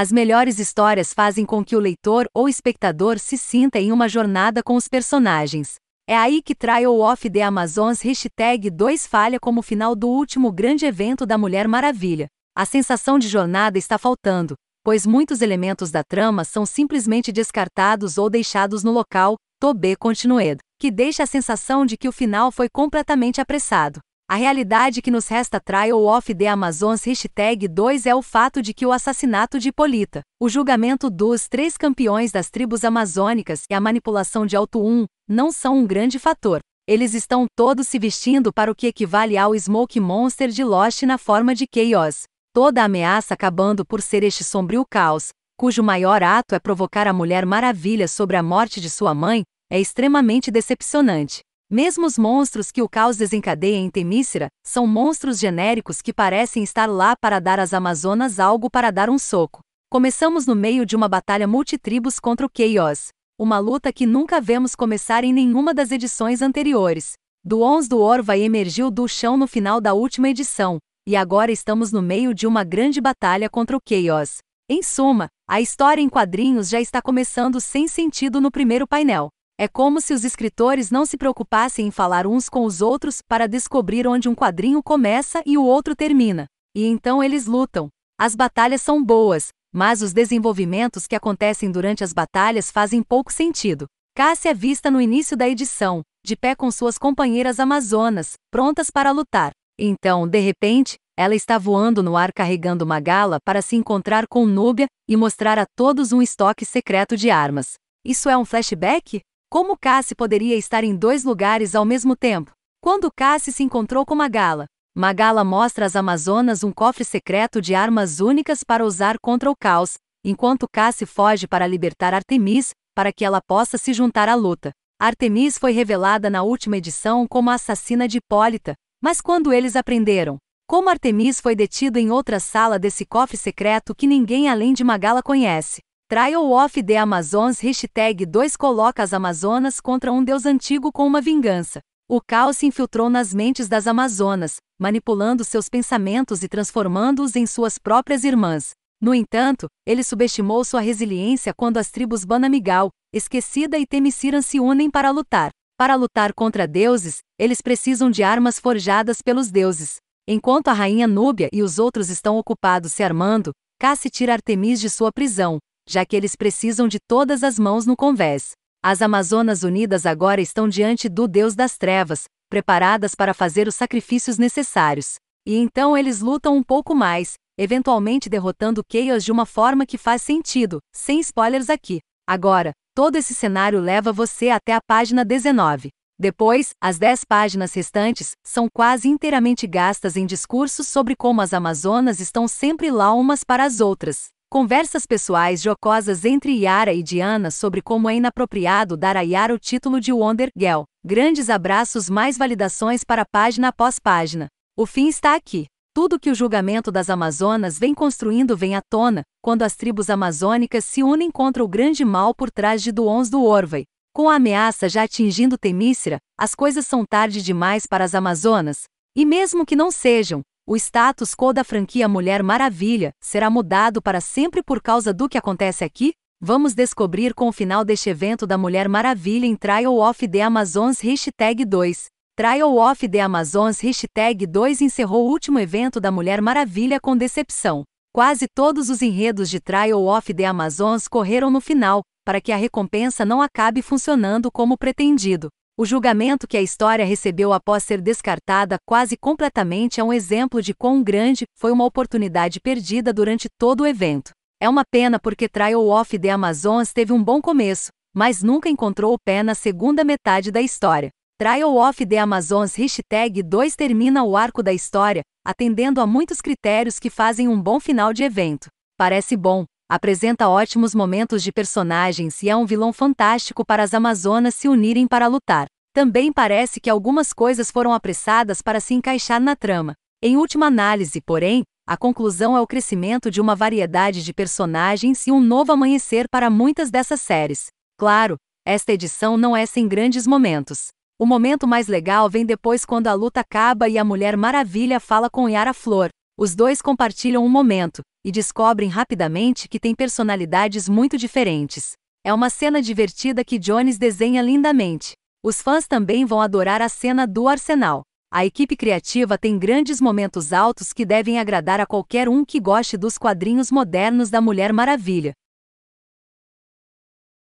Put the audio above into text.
As melhores histórias fazem com que o leitor ou espectador se sinta em uma jornada com os personagens. É aí que Trial Off the Amazons hashtag 2 falha como final do último grande evento da Mulher Maravilha. A sensação de jornada está faltando, pois muitos elementos da trama são simplesmente descartados ou deixados no local, Tobé Continued, que deixa a sensação de que o final foi completamente apressado. A realidade que nos resta trai ou off the Amazons hashtag 2 é o fato de que o assassinato de Polita, o julgamento dos três campeões das tribos amazônicas e a manipulação de Alto 1 não são um grande fator. Eles estão todos se vestindo para o que equivale ao Smoke Monster de Lost na forma de Chaos. Toda a ameaça acabando por ser este sombrio caos, cujo maior ato é provocar a Mulher Maravilha sobre a morte de sua mãe, é extremamente decepcionante. Mesmo os monstros que o caos desencadeia em Temícera são monstros genéricos que parecem estar lá para dar às Amazonas algo para dar um soco. Começamos no meio de uma batalha multitribos contra o Chaos, uma luta que nunca vemos começar em nenhuma das edições anteriores. Duons do Orva emergiu do chão no final da última edição, e agora estamos no meio de uma grande batalha contra o Chaos. Em suma, a história em quadrinhos já está começando sem sentido no primeiro painel. É como se os escritores não se preocupassem em falar uns com os outros para descobrir onde um quadrinho começa e o outro termina. E então eles lutam. As batalhas são boas, mas os desenvolvimentos que acontecem durante as batalhas fazem pouco sentido. Cássia é vista no início da edição, de pé com suas companheiras amazonas, prontas para lutar. Então, de repente, ela está voando no ar carregando uma gala para se encontrar com Núbia e mostrar a todos um estoque secreto de armas. Isso é um flashback? Como Cassie poderia estar em dois lugares ao mesmo tempo? Quando Cassie se encontrou com Magala, Magala mostra às Amazonas um cofre secreto de armas únicas para usar contra o caos, enquanto Cassie foge para libertar Artemis, para que ela possa se juntar à luta. Artemis foi revelada na última edição como a assassina de Hipólita, mas quando eles aprenderam como Artemis foi detido em outra sala desse cofre secreto que ninguém além de Magala conhece, Trial of the Amazons Hashtag 2 coloca as Amazonas contra um deus antigo com uma vingança. O caos se infiltrou nas mentes das Amazonas, manipulando seus pensamentos e transformando-os em suas próprias irmãs. No entanto, ele subestimou sua resiliência quando as tribos Banamigal, Esquecida e Temisiran se unem para lutar. Para lutar contra deuses, eles precisam de armas forjadas pelos deuses. Enquanto a rainha Núbia e os outros estão ocupados se armando, Cassi tira Artemis de sua prisão, já que eles precisam de todas as mãos no convés. As Amazonas unidas agora estão diante do Deus das Trevas, preparadas para fazer os sacrifícios necessários. E então eles lutam um pouco mais, eventualmente derrotando Chaos de uma forma que faz sentido, sem spoilers aqui. Agora, todo esse cenário leva você até a página 19. Depois, as 10 páginas restantes são quase inteiramente gastas em discursos sobre como as Amazonas estão sempre lá umas para as outras. Conversas pessoais jocosas entre Yara e Diana sobre como é inapropriado dar a Yara o título de Wonder Girl. Grandes abraços, mais validações para página após página. O fim está aqui. Tudo que o julgamento das Amazonas vem construindo vem à tona, quando as tribos amazônicas se unem contra o grande mal por trás de Duons do Orvai. Com a ameaça já atingindo Temícera, as coisas são tarde demais para as Amazonas. E mesmo que não sejam, o status quo da franquia Mulher Maravilha será mudado para sempre por causa do que acontece aqui? Vamos descobrir com o final deste evento da Mulher Maravilha em Trial of the Amazons Hashtag 2. Trial of the Amazons Hashtag 2 encerrou o último evento da Mulher Maravilha com decepção. Quase todos os enredos de Trial of the Amazons correram no final, para que a recompensa não acabe funcionando como pretendido. O julgamento que a história recebeu após ser descartada quase completamente é um exemplo de quão grande foi uma oportunidade perdida durante todo o evento. É uma pena porque Trial of the Amazons teve um bom começo, mas nunca encontrou o pé na segunda metade da história. Trial of the Amazons hashtag 2 termina o arco da história, atendendo a muitos critérios que fazem um bom final de evento. Parece bom, apresenta ótimos momentos de personagens e é um vilão fantástico para as Amazonas se unirem para lutar. Também parece que algumas coisas foram apressadas para se encaixar na trama. Em última análise, porém, a conclusão é o crescimento de uma variedade de personagens e um novo amanhecer para muitas dessas séries. Claro, esta edição não é sem grandes momentos. O momento mais legal vem depois quando a luta acaba e a Mulher Maravilha fala com Yara Flor, os dois compartilham um momento e descobrem rapidamente que têm personalidades muito diferentes. É uma cena divertida que Jones desenha lindamente. Os fãs também vão adorar a cena do Arsenal. A equipe criativa tem grandes momentos altos que devem agradar a qualquer um que goste dos quadrinhos modernos da Mulher Maravilha.